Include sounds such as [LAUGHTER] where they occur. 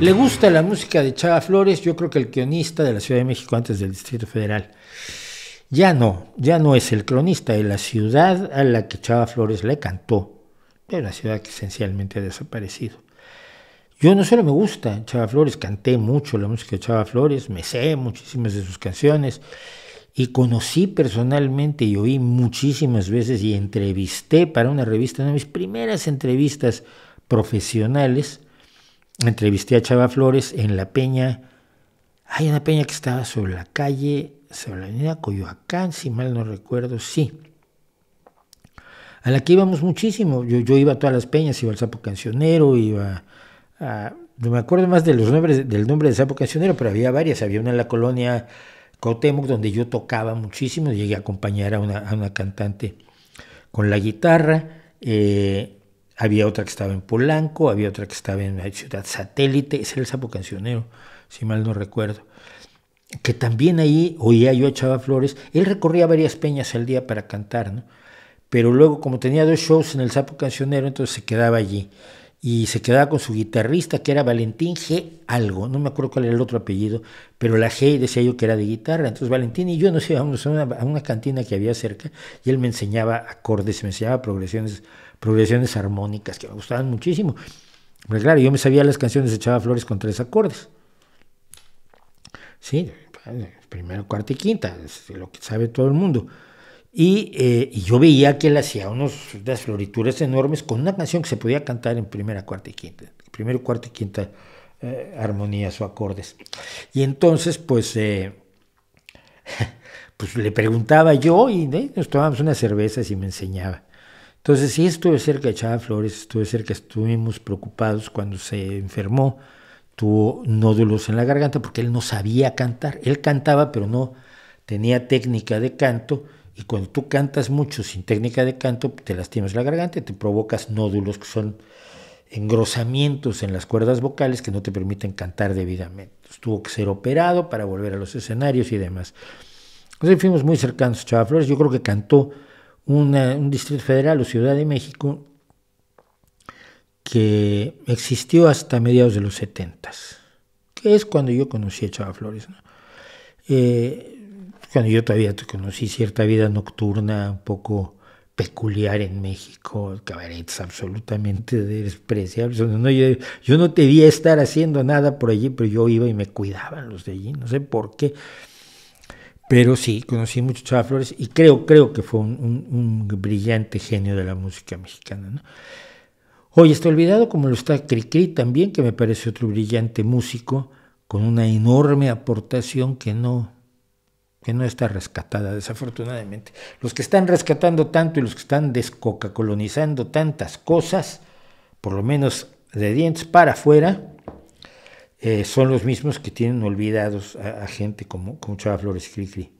Le gusta la música de Chava Flores, yo creo que el cronista de la Ciudad de México antes del Distrito Federal. Ya no, ya no es el cronista de la ciudad a la que Chava Flores le cantó, Es la ciudad que esencialmente ha desaparecido. Yo no solo me gusta Chava Flores, canté mucho la música de Chava Flores, me sé muchísimas de sus canciones y conocí personalmente y oí muchísimas veces y entrevisté para una revista, una de mis primeras entrevistas profesionales, entrevisté a Chava Flores en la peña. Hay una peña que estaba sobre la calle, sobre la avenida Coyoacán, si mal no recuerdo, sí. A la que íbamos muchísimo. Yo, iba a todas las peñas, iba al Sapo Cancionero, iba No me acuerdo más de los nombres, del nombre del Sapo Cancionero, pero había varias. Había una en la colonia Cotemuc donde yo tocaba muchísimo. Llegué a acompañar a una, cantante con la guitarra. Eh, había otra que estaba en Polanco, había otra que estaba en la ciudad satélite, ese era el sapo cancionero, si mal no recuerdo. Que también ahí oía yo a Chava Flores, él recorría varias peñas al día para cantar, ¿no? Pero luego, como tenía dos shows en el sapo cancionero, entonces se quedaba allí y se quedaba con su guitarrista, que era Valentín G. Algo, no me acuerdo cuál era el otro apellido, pero la G decía yo que era de guitarra. Entonces Valentín y yo nos íbamos a una, una cantina que había cerca y él me enseñaba acordes, me enseñaba progresiones, progresiones armónicas que me gustaban muchísimo. Pero claro, yo me sabía las canciones, echaba flores con tres acordes. Sí, primero, cuarta y quinta, es lo que sabe todo el mundo. Eh, y, yo veía que él hacía unos, unas florituras enormes con una canción que se podía cantar en primera, cuarta y quinta, primero, cuarta y quinta eh, armonías o acordes. Y entonces, pues, eh, [LAUGHS] pues le preguntaba yo y nos tomábamos unas cervezas y me enseñaba. Entonces, sí, estuve cerca de Chava Flores, estuve cerca, estuvimos preocupados cuando se enfermó, tuvo nódulos en la garganta porque él no sabía cantar. Él cantaba, pero no tenía técnica de canto y cuando tú cantas mucho sin técnica de canto, te lastimas la garganta, te provocas nódulos que son engrosamientos en las cuerdas vocales que no te permiten cantar debidamente. tuvo que ser operado para volver a los escenarios y demás. Entonces fuimos muy cercanos a Chava Flores. Yo creo que cantó un Distrito Federal o Ciudad de México que existió hasta mediados de los 70, que es cuando yo conocí a Chava Flores. ¿no? Eh, bueno, yo todavía conocí cierta vida nocturna un poco peculiar en México, cabarets absolutamente despreciables. yo, no no debía estar haciendo nada por allí, pero yo iba y me cuidaban los de allí, no sé por qué. Pero sí, conocí mucho Chava Flores y creo, creo que fue un, brillante genio de la música mexicana. ¿no? Hoy está olvidado como lo está Cricri también, que me parece otro brillante músico, con una enorme aportación que no, que no está rescatada, desafortunadamente. Los que están rescatando tanto y los que están descocacolonizando tantas cosas, por lo menos de dientes para afuera, eh, son los mismos que tienen olvidados a, gente como, como Chava Flores Cricri.